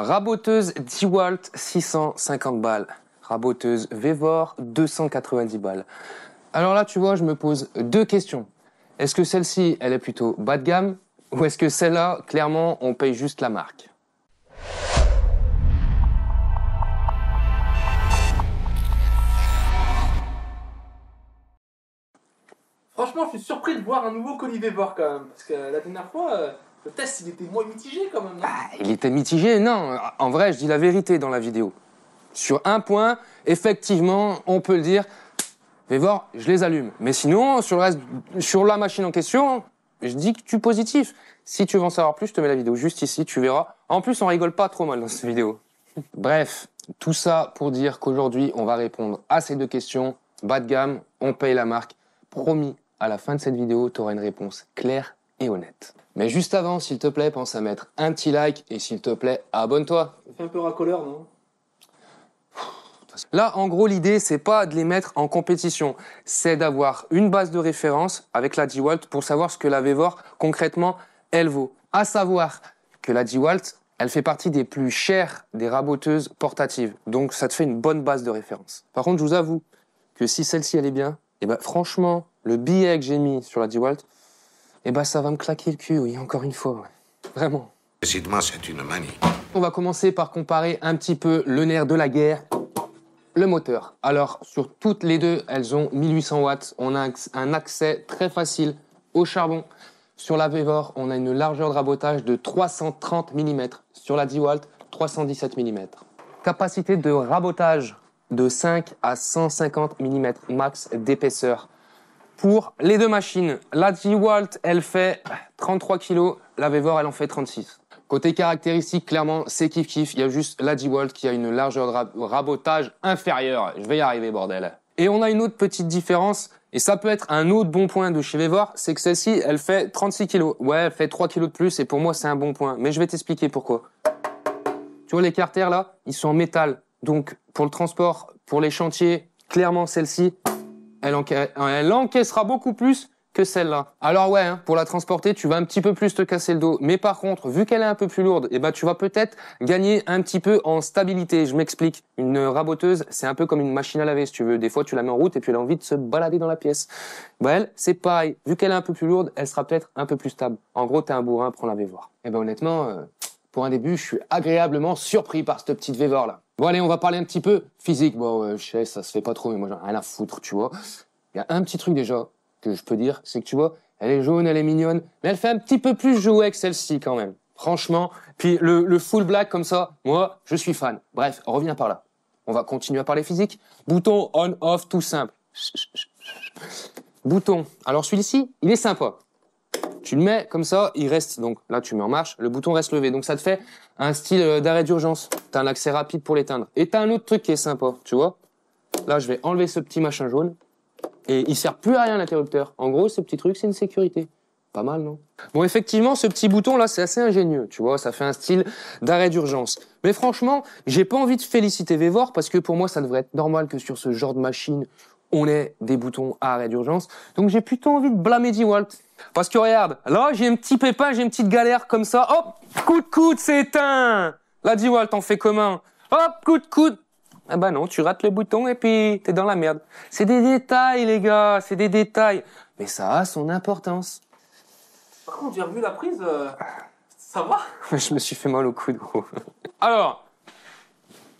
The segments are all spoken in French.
Raboteuse Dewalt 650 balles. Raboteuse Vevor 290 balles. Alors là, tu vois, je me pose deux questions. Est-ce que celle-ci, elle est plutôt bas de gamme ou est-ce que celle-là, clairement, on paye juste la marque Franchement, je suis surpris de voir un nouveau colis Vevor quand même, parce que la dernière fois, euh, le test, il était moins mitigé quand même. Non bah, il était mitigé, non. En vrai, je dis la vérité dans la vidéo. Sur un point, effectivement, on peut le dire, voir, je les allume. Mais sinon, sur, sur la machine en question, je dis que tu es positif. Si tu veux en savoir plus, je te mets la vidéo juste ici, tu verras. En plus, on rigole pas trop mal dans cette vidéo. Bref, tout ça pour dire qu'aujourd'hui, on va répondre à ces deux questions. Bas de gamme, on paye la marque. Promis, à la fin de cette vidéo, tu auras une réponse claire honnête. Mais juste avant, s'il te plaît, pense à mettre un petit like et s'il te plaît, abonne-toi. Ça fait un peu racoleur, non Là, en gros, l'idée, c'est pas de les mettre en compétition, c'est d'avoir une base de référence avec la DeWalt pour savoir ce que la Vevor, concrètement, elle vaut. À savoir que la DeWalt, elle fait partie des plus chères des raboteuses portatives. Donc, ça te fait une bonne base de référence. Par contre, je vous avoue que si celle-ci, elle est bien, et eh ben, franchement, le billet que j'ai mis sur la DeWalt, eh ben, ça va me claquer le cul, oui, encore une fois. Vraiment. c'est une manie. On va commencer par comparer un petit peu le nerf de la guerre le moteur. Alors, sur toutes les deux, elles ont 1800 watts. On a un accès très facile au charbon. Sur la Vévor, on a une largeur de rabotage de 330 mm. Sur la Dewalt, 317 mm. Capacité de rabotage de 5 à 150 mm max d'épaisseur pour les deux machines. La g elle fait 33 kg, la Vevor, elle en fait 36. Côté caractéristique, clairement, c'est kiff-kiff. Il y a juste la g qui a une largeur de rabotage inférieure. Je vais y arriver, bordel. Et on a une autre petite différence, et ça peut être un autre bon point de chez Vevor, c'est que celle-ci, elle fait 36 kg. Ouais, elle fait 3 kg de plus, et pour moi, c'est un bon point. Mais je vais t'expliquer pourquoi. Tu vois, les carters, là, ils sont en métal. Donc, pour le transport, pour les chantiers, clairement, celle-ci, elle, encaissera beaucoup plus que celle-là. Alors ouais, hein, pour la transporter, tu vas un petit peu plus te casser le dos. Mais par contre, vu qu'elle est un peu plus lourde, eh ben, tu vas peut-être gagner un petit peu en stabilité. Je m'explique. Une raboteuse, c'est un peu comme une machine à laver, si tu veux. Des fois, tu la mets en route et puis elle a envie de se balader dans la pièce. Bah, elle, c'est pareil. Vu qu'elle est un peu plus lourde, elle sera peut-être un peu plus stable. En gros, t'es un bourrin, prends la voir. Et eh ben, honnêtement, euh, pour un début, je suis agréablement surpris par cette petite Vévor, là. Bon, allez, on va parler un petit peu physique. Bon, euh, je sais, ça se fait pas trop, mais moi, j'en ai rien à foutre, tu vois. Il y a un petit truc déjà que je peux dire, c'est que tu vois, elle est jaune, elle est mignonne, mais elle fait un petit peu plus jouer que celle-ci quand même. Franchement. Puis le, le full black comme ça, moi, je suis fan. Bref, on revient par là. On va continuer à parler physique. Bouton on-off tout simple. Bouton. Alors celui-ci, il est sympa. Tu le mets comme ça, il reste. Donc là, tu mets en marche, le bouton reste levé. Donc ça te fait un style euh, d'arrêt d'urgence. Tu as un accès rapide pour l'éteindre. Et tu as un autre truc qui est sympa, tu vois. Là, je vais enlever ce petit machin jaune. Et il sert plus à rien l'interrupteur. En gros, ce petit truc, c'est une sécurité. Pas mal, non Bon, effectivement, ce petit bouton là, c'est assez ingénieux, tu vois, ça fait un style d'arrêt d'urgence. Mais franchement, j'ai pas envie de féliciter Vévor parce que pour moi, ça devrait être normal que sur ce genre de machine, on ait des boutons à arrêt d'urgence. Donc j'ai plutôt envie de blâmer D-Walt parce que regarde, là j'ai un petit pépin, j'ai une petite galère comme ça, hop, coup de coude, c'est éteint Là, dis Walt, t'en fais comment Hop, coup de coude Ah bah non, tu rates le bouton et puis t'es dans la merde. C'est des détails, les gars, c'est des détails. Mais ça a son importance. Par contre, j'ai revu la prise, euh, ça va Je me suis fait mal au coude, gros. Alors,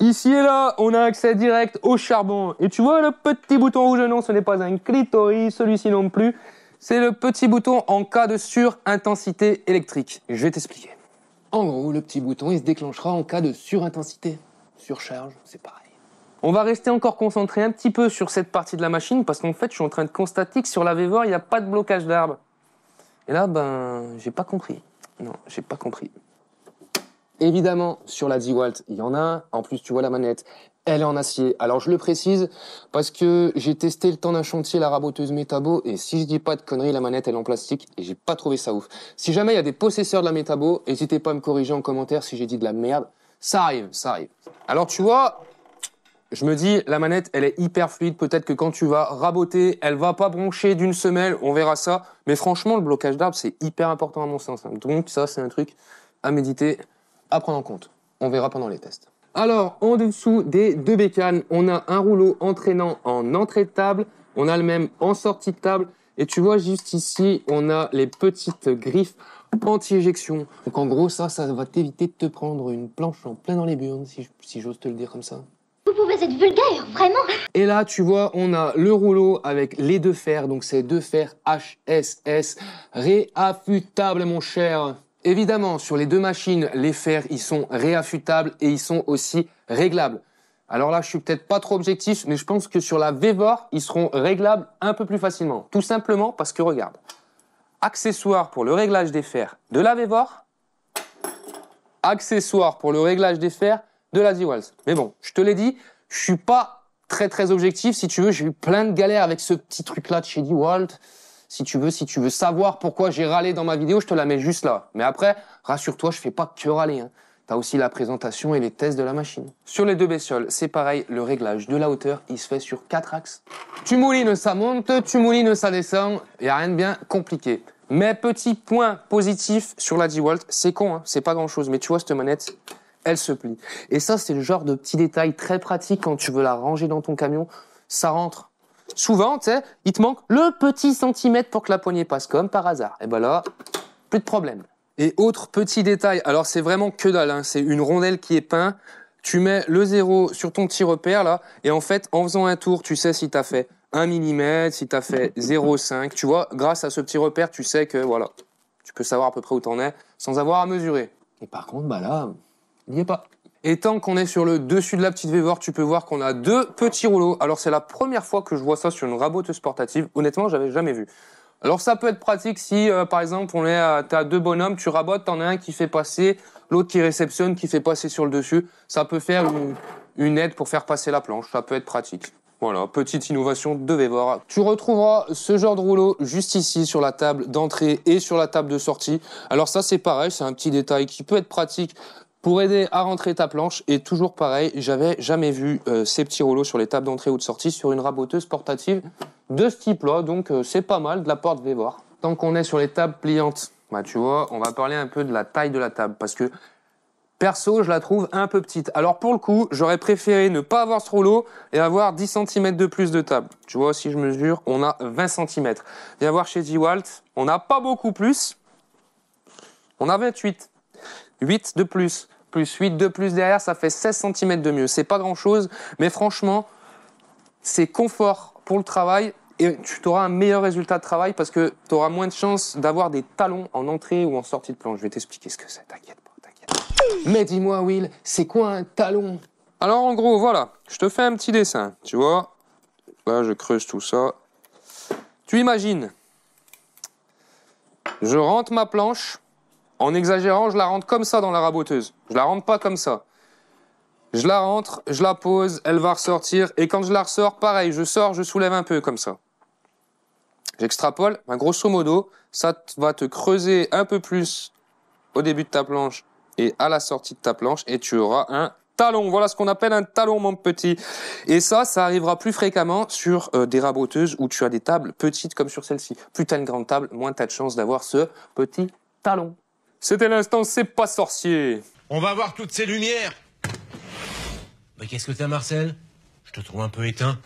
Ici et là, on a accès direct au charbon. Et tu vois le petit bouton rouge Non, ce n'est pas un clitoris, celui-ci non plus. C'est le petit bouton en cas de surintensité électrique. Je vais t'expliquer. En gros, le petit bouton, il se déclenchera en cas de surintensité. Surcharge, c'est pareil. On va rester encore concentré un petit peu sur cette partie de la machine parce qu'en fait, je suis en train de constater que sur la Vévor, il n'y a pas de blocage d'arbre. Et là, ben, j'ai pas compris. Non, j'ai pas compris. Évidemment, sur la 10 walt il y en a. En plus, tu vois la manette elle est en acier. Alors je le précise parce que j'ai testé le temps d'un chantier la raboteuse Metabo et si je dis pas de conneries, la manette elle est en plastique et j'ai pas trouvé ça ouf. Si jamais il y a des possesseurs de la Metabo, n'hésitez pas à me corriger en commentaire si j'ai dit de la merde. Ça arrive, ça arrive. Alors tu vois, je me dis la manette elle est hyper fluide, peut-être que quand tu vas raboter, elle va pas broncher d'une semelle, on verra ça. Mais franchement, le blocage d'arbre c'est hyper important à mon sens. Hein. Donc ça c'est un truc à méditer, à prendre en compte. On verra pendant les tests. Alors, en dessous des deux bécanes, on a un rouleau entraînant en entrée de table. On a le même en sortie de table. Et tu vois, juste ici, on a les petites griffes anti-éjection. Donc en gros, ça, ça va t'éviter de te prendre une planche en plein dans les burnes, si, j'ose te le dire comme ça. Vous pouvez être vulgaire, vraiment Et là, tu vois, on a le rouleau avec les deux fers. Donc c'est deux fers HSS réaffutables, mon cher. Évidemment, sur les deux machines, les fers, ils sont réaffutables et ils sont aussi réglables. Alors là, je suis peut-être pas trop objectif, mais je pense que sur la Vevor, ils seront réglables un peu plus facilement. Tout simplement parce que, regarde, accessoire pour le réglage des fers de la Vevor, accessoire pour le réglage des fers de la z Mais bon, je te l'ai dit, je suis pas très très objectif. Si tu veux, j'ai eu plein de galères avec ce petit truc-là de chez d si tu veux, si tu veux savoir pourquoi j'ai râlé dans ma vidéo, je te la mets juste là. Mais après, rassure-toi, je fais pas que râler. Hein. T'as aussi la présentation et les tests de la machine. Sur les deux bestioles, c'est pareil, le réglage de la hauteur, il se fait sur quatre axes. Tu moulines, ça monte, tu moulines, ça descend. Y a rien de bien compliqué. Mais petit point positif sur la d c'est con, hein, c'est pas grand chose, mais tu vois cette manette, elle se plie. Et ça, c'est le genre de petit détail très pratique quand tu veux la ranger dans ton camion. Ça rentre, souvent, tu sais, il te manque le petit centimètre pour que la poignée passe, comme par hasard. Et ben là, plus de problème. Et autre petit détail, alors c'est vraiment que dalle, hein, c'est une rondelle qui est peinte, tu mets le zéro sur ton petit repère là, et en fait, en faisant un tour, tu sais si tu as fait 1 mm, si tu as fait 0,5, tu vois, grâce à ce petit repère, tu sais que voilà, tu peux savoir à peu près où en es sans avoir à mesurer. Et par contre, bah là, n'y est pas. Et tant qu'on est sur le dessus de la petite Vévor, tu peux voir qu'on a deux petits rouleaux. Alors c'est la première fois que je vois ça sur une raboteuse sportative. Honnêtement, j'avais jamais vu. Alors ça peut être pratique si, euh, par exemple, on est, à, deux bonhommes, tu rabotes, t'en as un qui fait passer, l'autre qui réceptionne, qui fait passer sur le dessus. Ça peut faire une, aide pour faire passer la planche. Ça peut être pratique. Voilà, petite innovation de Vévor. Tu retrouveras ce genre de rouleau juste ici sur la table d'entrée et sur la table de sortie. Alors ça c'est pareil, c'est un petit détail qui peut être pratique pour aider à rentrer ta planche. Et toujours pareil, j'avais jamais vu euh, ces petits rouleaux sur les tables d'entrée ou de sortie sur une raboteuse portative de ce type-là. Donc euh, c'est pas mal, de la porte voir. Tant qu'on est sur les tables pliantes, bah, tu vois, on va parler un peu de la taille de la table parce que perso, je la trouve un peu petite. Alors pour le coup, j'aurais préféré ne pas avoir ce rouleau et avoir 10 cm de plus de table. Tu vois, si je mesure, on a 20 cm. Viens voir chez Dewalt, on n'a pas beaucoup plus. On a 28. 8 de plus plus 8 de plus derrière, ça fait 16 cm de mieux. C'est pas grand chose, mais franchement, c'est confort pour le travail et tu auras un meilleur résultat de travail parce que tu auras moins de chances d'avoir des talons en entrée ou en sortie de planche. Je vais t'expliquer ce que c'est, t'inquiète pas, t'inquiète. Mais dis-moi, Will, c'est quoi un talon Alors en gros, voilà, je te fais un petit dessin, tu vois. Là, je creuse tout ça. Tu imagines, je rentre ma planche en exagérant, je la rentre comme ça dans la raboteuse. Je la rentre pas comme ça. Je la rentre, je la pose, elle va ressortir. Et quand je la ressors, pareil, je sors, je soulève un peu comme ça. J'extrapole, grosso modo, ça va te creuser un peu plus au début de ta planche et à la sortie de ta planche et tu auras un talon. Voilà ce qu'on appelle un talon, mon petit. Et ça, ça arrivera plus fréquemment sur euh, des raboteuses où tu as des tables petites comme sur celle-ci. Plus as une grande table, moins tu as de chance d'avoir ce petit talon. C'était l'instant C'est pas sorcier. On va voir toutes ces lumières. Mais qu'est-ce que t'as, Marcel Je te trouve un peu éteint.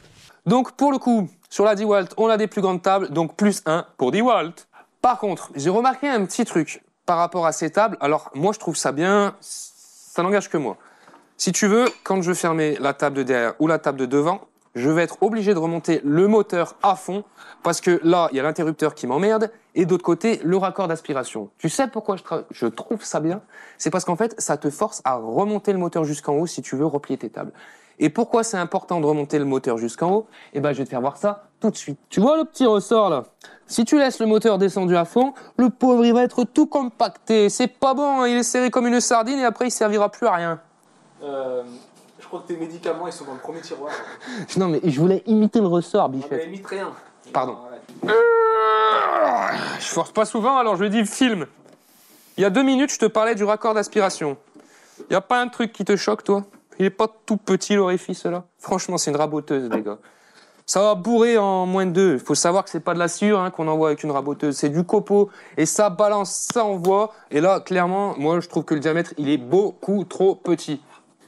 Donc, pour le coup, sur la DeWalt, on a des plus grandes tables, donc plus un pour DeWalt. Par contre, j'ai remarqué un petit truc par rapport à ces tables. Alors, moi, je trouve ça bien, ça n'engage que moi. Si tu veux, quand je fermais la table de derrière ou la table de devant, je vais être obligé de remonter le moteur à fond parce que là, il y a l'interrupteur qui m'emmerde et d'autre côté, le raccord d'aspiration. Tu sais pourquoi je, trouve ça bien C'est parce qu'en fait, ça te force à remonter le moteur jusqu'en haut si tu veux replier tes tables. Et pourquoi c'est important de remonter le moteur jusqu'en haut Eh ben, je vais te faire voir ça tout de suite. Tu vois le petit ressort là Si tu laisses le moteur descendu à fond, le pauvre il va être tout compacté. C'est pas bon, hein, il est serré comme une sardine et après il servira plus à rien. Euh que tes médicaments, ils sont dans le premier tiroir. Non, mais je voulais imiter le ressort, ah, Bichette. Ah, imite rien. Pardon. Ah, je force pas souvent, alors je lui dis film. Il y a deux minutes, je te parlais du raccord d'aspiration. Y a pas un truc qui te choque, toi Il est pas tout petit l'orifice là Franchement, c'est une raboteuse, les gars. Ça va bourrer en moins de deux. Faut savoir que c'est pas de la sciure hein, qu'on envoie avec une raboteuse, c'est du copeau. Et ça balance, ça envoie. Et là, clairement, moi, je trouve que le diamètre, il est beaucoup trop petit.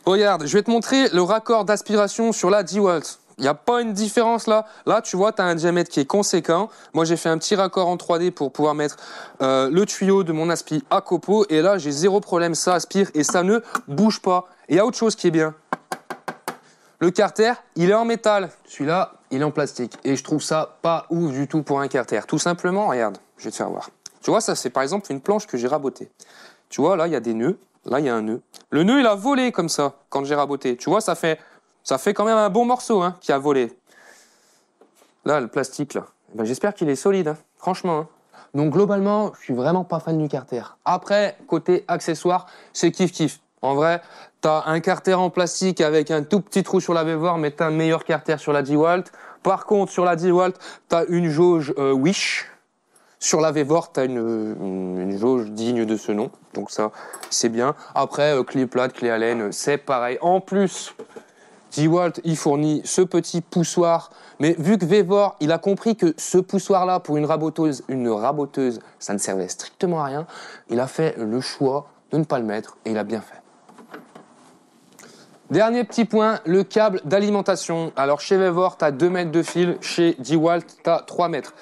Regarde, je vais te montrer le raccord d'aspiration sur la DeWalt. Il n'y a pas une différence là. Là, tu vois, tu as un diamètre qui est conséquent. Moi, j'ai fait un petit raccord en 3D pour pouvoir mettre euh, le tuyau de mon aspi à copeaux. Et là, j'ai zéro problème. Ça aspire et ça ne bouge pas. Et il y a autre chose qui est bien. Le carter, il est en métal. Celui-là, il est en plastique. Et je trouve ça pas ouf du tout pour un carter. Tout simplement, regarde, je vais te faire voir. Tu vois, ça, c'est par exemple une planche que j'ai rabotée. Tu vois, là, il y a des nœuds. Là, il y a un nœud. Le nœud, il a volé comme ça quand j'ai raboté. Tu vois, ça fait, ça fait quand même un bon morceau hein, qui a volé. Là, le plastique, là. Eh ben, J'espère qu'il est solide, hein. franchement. Hein. Donc globalement, je suis vraiment pas fan du carter. Après, côté accessoire, c'est kiff-kiff. En vrai, t'as un carter en plastique avec un tout petit trou sur la bevoir, mais t'as un meilleur carter sur la DeWalt. Par contre, sur la DeWalt, walt t'as une jauge euh, Wish, sur la Vevor, tu as une, jauge digne de ce nom. Donc ça, c'est bien. Après, euh, clé plate, clé Allen, c'est pareil. En plus, Dewalt, il fournit ce petit poussoir. Mais vu que Vevor, il a compris que ce poussoir-là, pour une raboteuse, une raboteuse, ça ne servait strictement à rien, il a fait le choix de ne pas le mettre et il a bien fait. Dernier petit point, le câble d'alimentation. Alors chez Vevor, tu as 2 mètres de fil, chez Dewalt, tu as 3 mètres.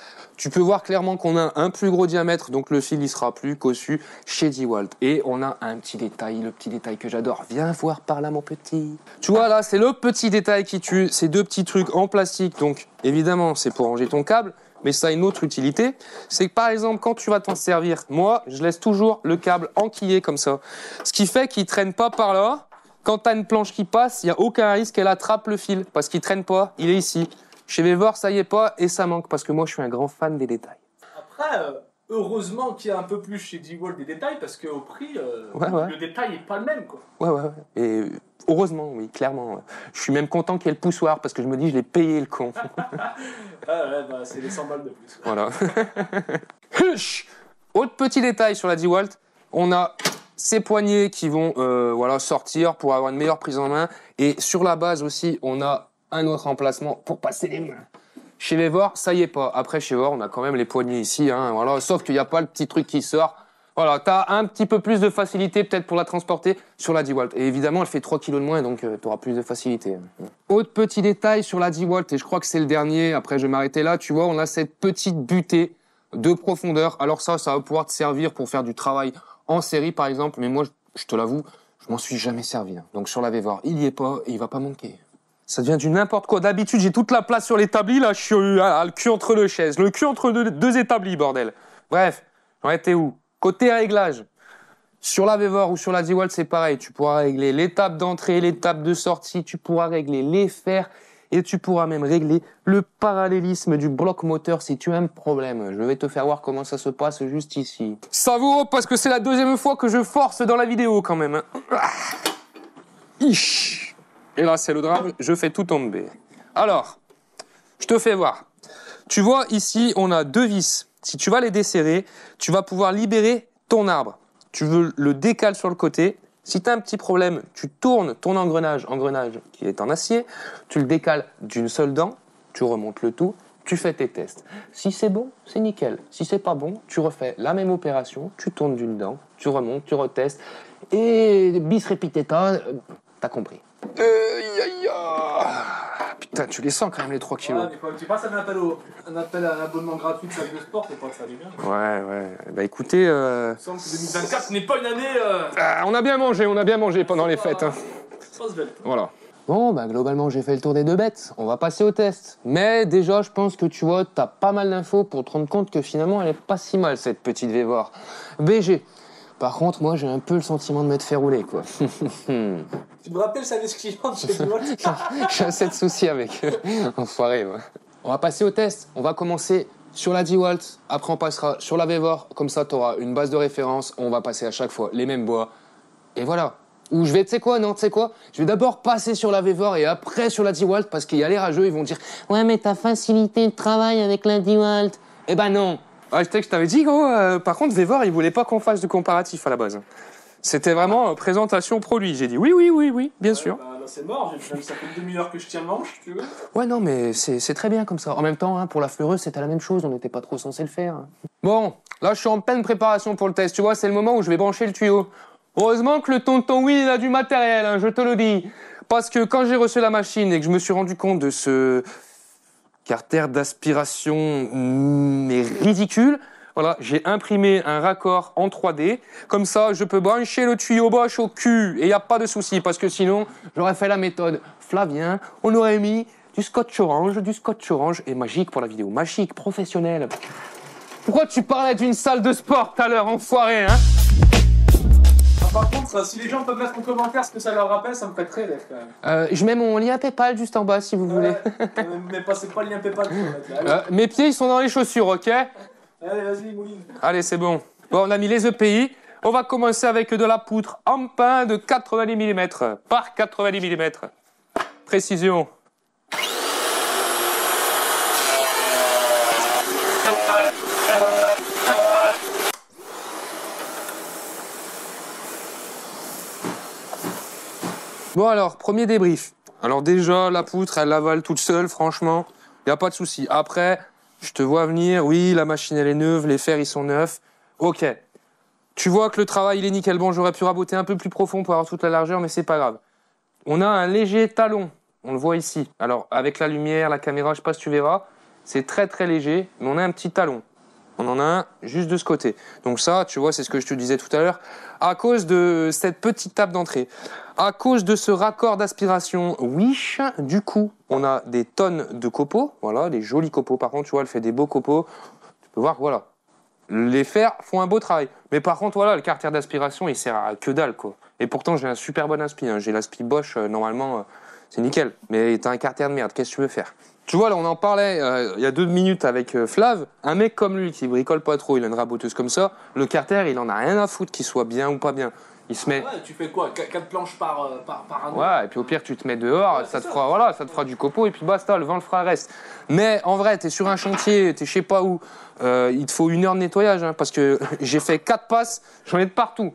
Tu peux voir clairement qu'on a un plus gros diamètre, donc le fil il sera plus cossu chez Dewalt. Et on a un petit détail, le petit détail que j'adore. Viens voir par là mon petit. Tu vois là, c'est le petit détail qui tue. Ces deux petits trucs en plastique, donc évidemment c'est pour ranger ton câble, mais ça a une autre utilité. C'est que par exemple, quand tu vas t'en servir, moi, je laisse toujours le câble enquillé comme ça. Ce qui fait qu'il traîne pas par là. Quand tu as une planche qui passe, il n'y a aucun risque qu'elle attrape le fil parce qu'il traîne pas, il est ici. Chez voir, ça y est pas et ça manque parce que moi, je suis un grand fan des détails. Après, euh, heureusement qu'il y a un peu plus chez d des détails parce qu'au prix, euh, le détail n'est pas le même. Quoi. Ouais, ouais, ouais. Et euh, heureusement, oui, clairement. Je suis même content qu'il y ait le poussoir parce que je me dis, je l'ai payé le con. ouais, bah, c'est les 100 balles de plus. Voilà. Autre petit détail sur la D-Walt, on a ces poignées qui vont voilà, sortir pour avoir une meilleure prise en main. Et sur la base aussi, on a un autre emplacement pour passer les mains. Chez les ça y est pas. Après, chez Vévoire, on a quand même les poignées ici. Hein. Sauf qu'il n'y a pas le petit truc qui sort. Voilà, as un petit peu plus de facilité peut-être pour la transporter sur la d Et évidemment, elle fait 3 kilos de moins, donc euh, tu auras plus de facilité. Hein. Autre petit détail sur la d et je crois que c'est le dernier, après je vais m'arrêter là, tu vois, on a cette petite butée de profondeur. Alors ça, ça va pouvoir te servir pour faire du travail en série, par exemple, mais moi, je te l'avoue, je m'en suis jamais servi. Hein. Donc sur la Vévoire, il y est pas, et il va pas manquer. Ça devient du n'importe quoi. D'habitude, j'ai toute la place sur l'établi. Là, je suis euh, à le cul entre deux chaises. Le cul entre deux, établis, bordel. Bref, T'es où Côté réglage. Sur la Vevor ou sur la Z-Wall, c'est pareil. Tu pourras régler l'étape d'entrée, l'étape de sortie. Tu pourras régler les fers. Et tu pourras même régler le parallélisme du bloc moteur si tu as un problème. Je vais te faire voir comment ça se passe juste ici. Savoureux parce que c'est la deuxième fois que je force dans la vidéo quand même. Hein. Ah. Et eh là, ben, c'est le drame, je fais tout tomber. Alors, je te fais voir. Tu vois, ici, on a deux vis. Si tu vas les desserrer, tu vas pouvoir libérer ton arbre. Tu veux le décaler sur le côté. Si tu as un petit problème, tu tournes ton engrenage, engrenage qui est en acier, tu le décales d'une seule dent, tu remontes le tout, tu fais tes tests. Si c'est bon, c'est nickel. Si c'est pas bon, tu refais la même opération, tu tournes d'une dent, tu remontes, tu retestes, et bis repetita, euh, t'as compris. Euh, aïe Putain, tu les sens quand même les 3 kilos. Ouais, tu passes un appel, un appel à un abonnement gratuit de salle de sport, c'est pas que ça allait bien. Ouais, ouais. Bah écoutez. Euh... Il semble que 2024 n'est pas une année. Euh, ah, on a bien mangé, on a bien mangé pendant les fêtes. Hein. voilà. Bon, bah globalement, j'ai fait le tour des deux bêtes. On va passer au test. Mais déjà, je pense que tu vois, t'as pas mal d'infos pour te rendre compte que finalement, elle est pas si mal cette petite Vévor. BG. Par contre, moi, j'ai un peu le sentiment de m'être fait rouler, quoi. tu me rappelles sa liste DeWalt J'ai assez de soucis avec eux. Enfoiré, moi. On va passer au test. On va commencer sur la Dewalt. Après, on passera sur la Vevor. Comme ça, tu auras une base de référence. On va passer à chaque fois les mêmes bois. Et voilà. Ou je vais, tu sais quoi, non, tu sais quoi Je vais d'abord passer sur la Vevor et après sur la Dewalt parce qu'il y a les rageux, ils vont dire « Ouais, mais t'as facilité le travail avec la Dewalt. » Eh ben non ah, je t'avais dit, gros, euh, par contre, voir. il voulait pas qu'on fasse de comparatif à la base. C'était vraiment euh, présentation produit. J'ai dit oui, oui, oui, oui, bien sûr. là, bah, bah, c'est mort, ça fait demi-heure que je tiens le manche, tu veux. Ouais, non, mais c'est très bien comme ça. En même temps, hein, pour la fleureuse, c'était la même chose, on n'était pas trop censé le faire. Bon, là, je suis en pleine préparation pour le test, tu vois, c'est le moment où je vais brancher le tuyau. Heureusement que le tonton Will il a du matériel, hein, je te le dis. Parce que quand j'ai reçu la machine et que je me suis rendu compte de ce, Carter d'aspiration mm, mais ridicule. Voilà, j'ai imprimé un raccord en 3D. Comme ça, je peux brancher le tuyau Bosch au cul et il n'y a pas de souci parce que sinon, j'aurais fait la méthode Flavien. On aurait mis du scotch orange, du scotch orange et magique pour la vidéo. Magique, professionnel. Pourquoi tu parlais d'une salle de sport tout à l'heure, enfoiré, hein par contre, euh, si les gens peuvent mettre en commentaire ce que ça leur rappelle, ça me ferait très quand même. Euh, je mets mon lien PayPal juste en bas si vous voulez. Euh, mais passez pas le lien PayPal. mes pieds, ils sont dans les chaussures, ok Allez, vas-y, mouline. Allez, c'est bon. Bon, on a mis les EPI. On va commencer avec de la poutre en pain de 90 mm par 90 mm. Précision. Bon alors, premier débrief. Alors déjà, la poutre, elle l'avale toute seule, franchement. Il n'y a pas de souci. Après, je te vois venir, oui, la machine, elle est neuve, les fers, ils sont neufs. Ok. Tu vois que le travail, il est nickel. Bon, j'aurais pu raboter un peu plus profond pour avoir toute la largeur, mais c'est pas grave. On a un léger talon. On le voit ici. Alors, avec la lumière, la caméra, je ne sais pas si tu verras. C'est très très léger, mais on a un petit talon. On en a un juste de ce côté. Donc ça, tu vois, c'est ce que je te disais tout à l'heure, à cause de cette petite table d'entrée. À cause de ce raccord d'aspiration Wish, du coup, on a des tonnes de copeaux. Voilà, des jolis copeaux. Par contre, tu vois, elle fait des beaux copeaux. Tu peux voir, voilà. Les fers font un beau travail. Mais par contre, voilà, le carter d'aspiration, il sert à que dalle, quoi. Et pourtant, j'ai un super bon aspi. Hein. J'ai l'aspi Bosch, euh, normalement, euh, c'est nickel. Mais t'as un carter de merde, qu'est-ce que tu veux faire tu vois, là, on en parlait euh, il y a deux minutes avec Flav. Un mec comme lui, qui bricole pas trop, il a une raboteuse comme ça, le carter, il en a rien à foutre qu'il soit bien ou pas bien il se met. Ah ouais, tu fais quoi Quatre planches par, euh, par, Ouais, et puis au pire, tu te mets dehors, ça, te Fera, voilà, ça te fera du copeau, et puis basta, le vent le fera reste. Mais en vrai, t'es sur un chantier, t'es je sais pas où, euh, il te faut une heure de nettoyage, hein, parce que j'ai fait quatre passes, j'en ai de partout.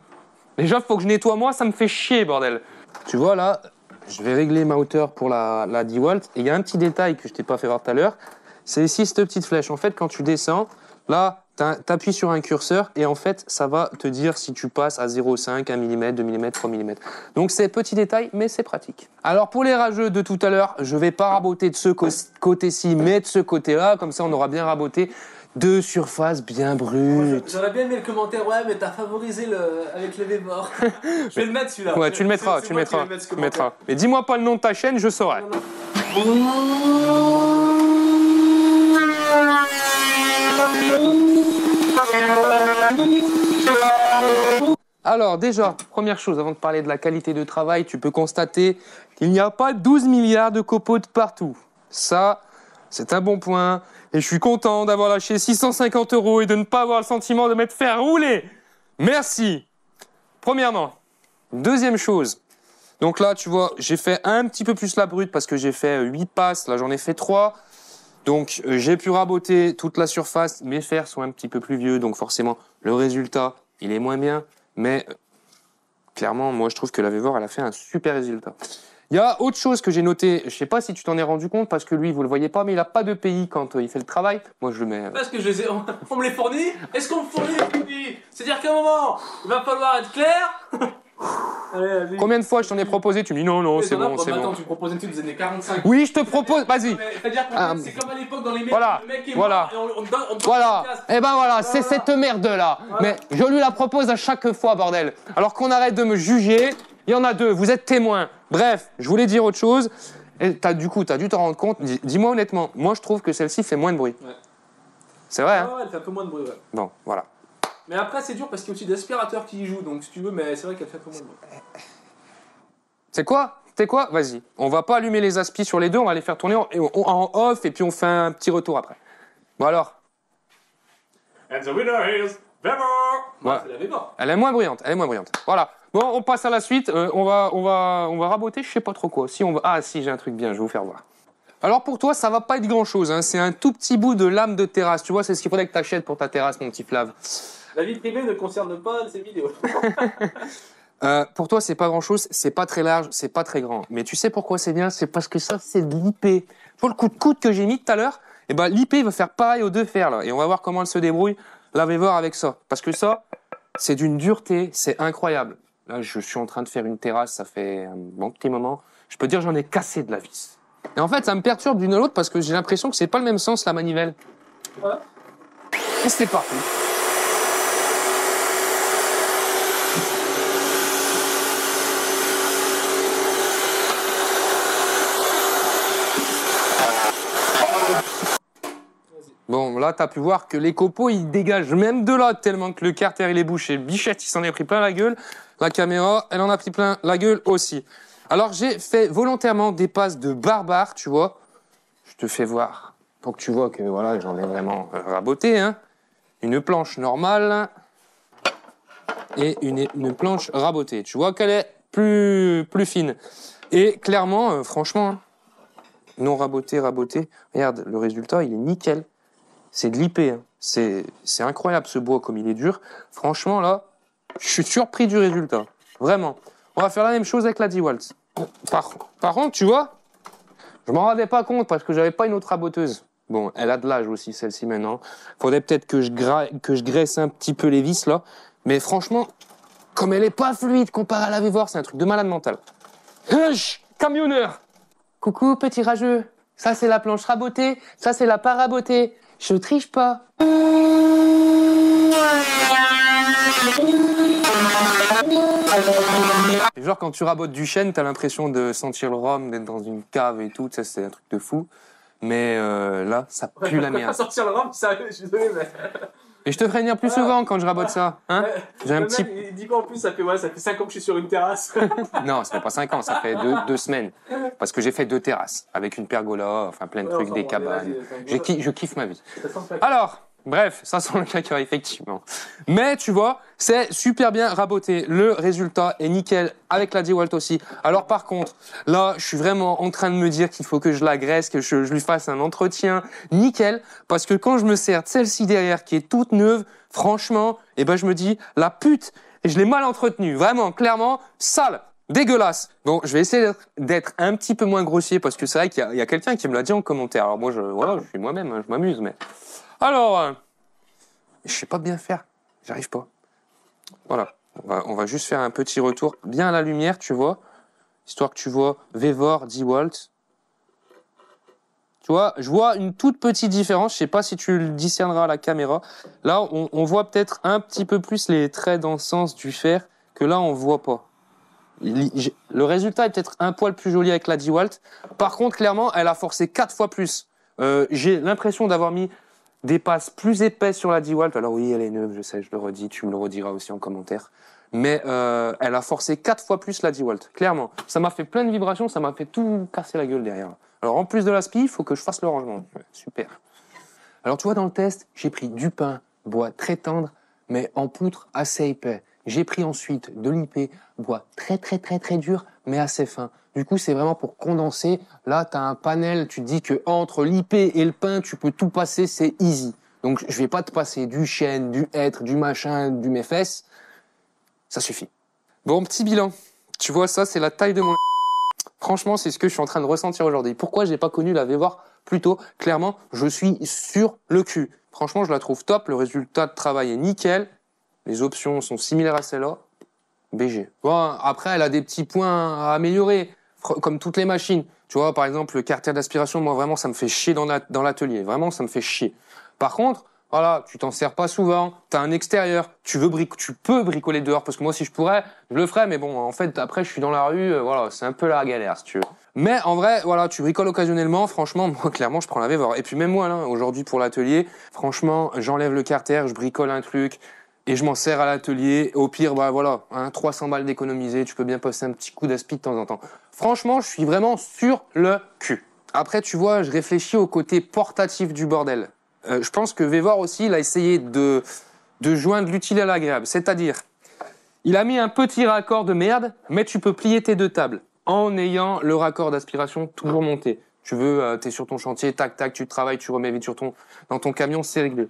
Déjà, faut que je nettoie moi, ça me fait chier, bordel. Tu vois, là, je vais régler ma hauteur pour la, la DeWalt, et il y a un petit détail que je t'ai pas fait voir tout à l'heure, c'est ici cette petite flèche. En fait, quand tu descends, là, T'appuies sur un curseur et en fait, ça va te dire si tu passes à 0,5, 1 mm, 2 mm, 3 mm. Donc c'est petit détail, mais c'est pratique. Alors pour les rageux de tout à l'heure, je vais pas raboter de ce côté-ci, mais de ce côté-là. Comme ça, on aura bien raboté deux surfaces bien brutes. J'aurais bien aimé le commentaire, ouais, mais t'as favorisé le, avec le je vais le mettre celui-là. Ouais, tu le mettras, tu le mettras. Tu le mettras. Mais dis-moi pas le nom de ta chaîne, je saurai. Alors déjà, première chose, avant de parler de la qualité de travail, tu peux constater qu'il n'y a pas 12 milliards de copeaux de partout. Ça, c'est un bon point. Et je suis content d'avoir lâché 650 euros et de ne pas avoir le sentiment de m'être fait rouler. Merci. Premièrement. Deuxième chose. Donc là, tu vois, j'ai fait un petit peu plus la brute parce que j'ai fait 8 passes. Là, j'en ai fait 3. Donc euh, j'ai pu raboter toute la surface, mes fers sont un petit peu plus vieux, donc forcément le résultat il est moins bien, mais euh, clairement moi je trouve que la Vivor elle a fait un super résultat. Il y a autre chose que j'ai noté, je sais pas si tu t'en es rendu compte parce que lui vous le voyez pas, mais il a pas de pays quand euh, il fait le travail. Moi je le mets. Parce que je les me les fournit. Est-ce qu'on me fournit pays C'est-à-dire qu'à un moment il va falloir être clair. Combien de fois je t'en ai proposé Tu me dis non, non, c'est bon, c'est bon. Oui, je te propose, vas-y. Ah, comme à l'époque dans les mecs, voilà, voilà. on, voilà. Et eh ben voilà, c'est cette merde-là. Mais je lui la propose à chaque fois, bordel. Alors qu'on arrête de me juger, il y en a deux, vous êtes témoins. Bref, je voulais dire autre chose. du coup, tu as dû t'en rendre compte. Dis-moi honnêtement, moi je trouve que celle-ci fait moins de bruit. C'est vrai, non hein elle fait un peu moins de bruit, ouais. Bon, voilà. Mais après, c'est dur parce qu'il y a aussi des aspirateurs qui y jouent, donc si tu veux, mais c'est vrai qu'elle fait un peu moins C'est quoi C'est quoi Vas-y, on va pas allumer les aspis sur les deux, on va les faire tourner en, en off et puis on fait un petit retour après. Bon alors And the winner is c'est voilà. Elle est moins bruyante, elle est moins bruyante. Voilà. Bon, on passe à la suite. Euh, on, va, on, va, on va raboter, je sais pas trop quoi. Si on va... Ah si, j'ai un truc bien, je vais vous faire voir. Alors pour toi, ça va pas être grand-chose. Hein. C'est un tout petit bout de lame de terrasse. Tu vois, c'est ce qu'il faudrait que tu achètes pour ta terrasse, mon petit Flav. La vie privée ne concerne pas ces vidéos. Euh, pour toi, c'est pas grand chose, c'est pas très large, c'est pas très grand. Mais tu sais pourquoi c'est bien C'est parce que ça, c'est de l'IP. Pour le coup de coude que j'ai mis tout à l'heure, eh ben, l'IP va faire pareil aux deux fers, là. Et on va voir comment elle se débrouille, lavez voir avec ça. Parce que ça, c'est d'une dureté, c'est incroyable. Là, je suis en train de faire une terrasse, ça fait un bon petit moment. Je peux dire, j'en ai cassé de la vis. Et en fait, ça me perturbe d'une à l'autre parce que j'ai l'impression que c'est pas le même sens, la manivelle. Et c'était là, as pu voir que les copeaux, ils dégagent même de là tellement que le carter, il est bouché. Bichette, il s'en est pris plein la gueule. La caméra, elle en a pris plein la gueule aussi. Alors, j'ai fait volontairement des passes de barbare, tu vois. Je te fais voir. Pour que tu vois que, voilà, j'en ai vraiment euh, raboté, hein. Une planche normale et une, planche rabotée. Tu vois qu'elle est plus, plus fine. Et clairement, euh, franchement, hein, non raboté, raboté. Regarde, le résultat, il est nickel c'est de l'IP. Hein. C'est incroyable ce bois comme il est dur. Franchement, là, je suis surpris du résultat. Vraiment. On va faire la même chose avec la d Par, par, contre, tu vois, je m'en rendais pas compte parce que j'avais pas une autre raboteuse. Bon, elle a de l'âge aussi, celle-ci maintenant. Faudrait peut-être que, je que je graisse un petit peu les vis là. Mais franchement, comme elle est pas fluide comparée à la Vivor, c'est un truc de malade mental. Hush Camionneur Coucou, petit rageux. Ça, c'est la planche rabotée. Ça, c'est la parabotée. Je triche pas. genre quand tu rabotes du chêne, t'as l'impression de sentir le rhum, d'être dans une cave et tout, ça c'est un truc de fou. Mais euh, là, ça pue la merde. Sentir le rhum, sérieux, je suis désolé, mais... Et je te ferai venir plus souvent quand je rabote ça. Hein J'ai un petit. Il dit en plus, ça fait, ouais, ça fait 5 ans que je suis sur une terrasse. non, ça fait pas 5 ans, ça fait 2 semaines. Parce que j'ai fait deux terrasses avec une pergola, enfin plein de trucs, des cabanes. je kiffe ma vie. Alors. Bref, ça sent le caca, effectivement. Mais tu vois, c'est super bien raboté. Le résultat est nickel avec la Dewalt aussi. Alors par contre, là, je suis vraiment en train de me dire qu'il faut que je l'agresse, que je, lui fasse un entretien nickel. Parce que quand je me sers de celle-ci derrière qui est toute neuve, franchement, eh ben, je me dis, la pute, et je l'ai mal entretenue. Vraiment, clairement, sale dégueulasse. Bon, je vais essayer d'être un petit peu moins grossier parce que c'est vrai qu'il y a, quelqu'un qui me l'a dit en commentaire. Alors moi, je, voilà, je suis moi-même, hein, je m'amuse, mais alors, je euh, je sais pas bien faire. J'arrive pas. Voilà. On va, juste faire un petit retour bien à la lumière, tu vois. Histoire que tu vois Vévor, Dewalt. Tu vois, je vois une toute petite différence. Je sais pas si tu le discerneras à la caméra. Là, on, voit peut-être un petit peu plus les traits dans le sens du fer que là, on voit pas. Le résultat est peut-être un poil plus joli avec la Dewalt. Par contre, clairement, elle a forcé quatre fois plus. Euh, j'ai l'impression d'avoir mis dépasse plus épaisses sur la diwalt Alors oui, elle est neuve, je sais, je le redis, tu me le rediras aussi en commentaire. Mais euh, elle a forcé quatre fois plus la diwalt clairement. Ça m'a fait plein de vibrations, ça m'a fait tout casser la gueule derrière. Alors en plus de la il faut que je fasse le rangement. super. Alors tu vois, dans le test, j'ai pris du pain, bois très tendre, mais en poutre assez épais. J'ai pris ensuite de l'IP, bois très très très très dur, mais assez fin. Du coup, c'est vraiment pour condenser. Là, tu as un panel, tu dis que entre l'IP et le pain, tu peux tout passer, c'est easy. Donc, je vais pas te passer du chêne, du hêtre, du machin, du mes fesses. Ça suffit. Bon, petit bilan. Tu vois, ça, c'est la taille de mon... Franchement, c'est ce que je suis en train de ressentir aujourd'hui. Pourquoi je n'ai pas connu la V-Voir plus tôt Clairement, je suis sur le cul. Franchement, je la trouve top. Le résultat de travail est nickel. Les options sont similaires à celles-là. BG. Bon, après, elle a des petits points à améliorer, comme toutes les machines. Tu vois, par exemple, le carter d'aspiration, moi, vraiment, ça me fait chier dans l'atelier. vraiment, ça me fait chier. Par contre, voilà, tu t'en sers pas souvent, t'as un extérieur, tu veux tu peux bricoler dehors, parce que moi, si je pourrais, je le ferais, mais bon, en fait, après, je suis dans la rue, euh, voilà, c'est un peu la galère, si tu veux. Mais en vrai, voilà, tu bricoles occasionnellement, franchement, moi, clairement, je prends la voir Et puis même moi, là, hein, aujourd'hui, pour l'atelier, franchement, j'enlève le carter, je bricole un truc, et je m'en sers à l'atelier. Au pire, bah voilà, 300 hein, balles d'économiser, tu peux bien passer un petit coup d'aspi de temps en temps. Franchement, je suis vraiment sur le cul. Après, tu vois, je réfléchis au côté portatif du bordel. Euh, je pense que Vévor aussi, il a essayé de, de joindre l'utile à l'agréable. C'est-à-dire, il a mis un petit raccord de merde, mais tu peux plier tes deux tables en ayant le raccord d'aspiration toujours monté. Tu veux, euh, tu es sur ton chantier, tac, tac, tu travailles, tu remets vite sur ton, dans ton camion, c'est réglé.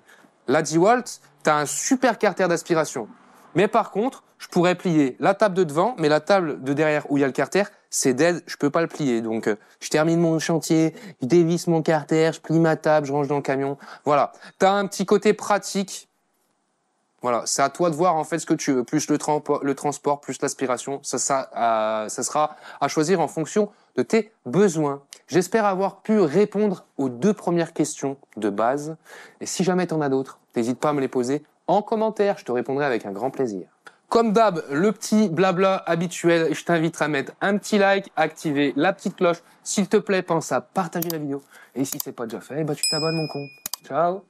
La DeWalt, T'as un super carter d'aspiration. Mais par contre, je pourrais plier la table de devant, mais la table de derrière où il y a le carter, c'est dead, je peux pas le plier. Donc, euh, je termine mon chantier, je dévisse mon carter, je plie ma table, je range dans le camion. Voilà. T'as un petit côté pratique voilà, c'est à toi de voir en fait ce que tu veux, plus le, le transport, plus l'aspiration, ça, ça, euh, ça sera à choisir en fonction de tes besoins. J'espère avoir pu répondre aux deux premières questions de base, et si jamais tu en as d'autres, n'hésite pas à me les poser en commentaire, je te répondrai avec un grand plaisir. Comme d'hab, le petit blabla habituel, je t'invite à mettre un petit like, activer la petite cloche. S'il te plaît, pense à partager la vidéo. Et si c'est pas déjà fait, bah tu t'abonnes mon con. Ciao